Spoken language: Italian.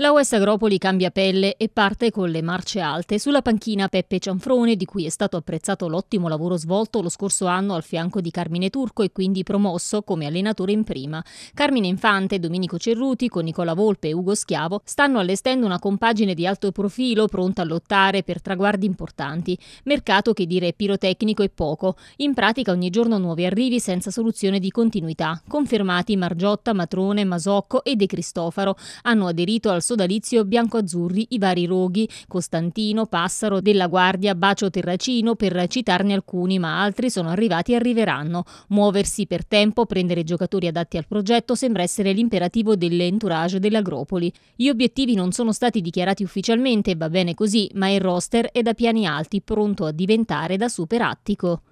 La US Agropoli cambia pelle e parte con le marce alte. Sulla panchina Peppe Cianfrone, di cui è stato apprezzato l'ottimo lavoro svolto lo scorso anno al fianco di Carmine Turco e quindi promosso come allenatore in prima. Carmine Infante, Domenico Cerruti, con Nicola Volpe e Ugo Schiavo stanno allestendo una compagine di alto profilo pronta a lottare per traguardi importanti. Mercato che dire pirotecnico è poco. In pratica ogni giorno nuovi arrivi senza soluzione di continuità. Confermati Margiotta, Matrone, Masocco e De Cristofaro. Hanno aderito al sodalizio bianco-azzurri, i vari roghi, Costantino, Passaro, della Guardia, Bacio Terracino, per citarne alcuni, ma altri sono arrivati e arriveranno. Muoversi per tempo, prendere giocatori adatti al progetto sembra essere l'imperativo dell'entourage dell'Agropoli. Gli obiettivi non sono stati dichiarati ufficialmente, va bene così, ma il roster è da piani alti, pronto a diventare da super attico.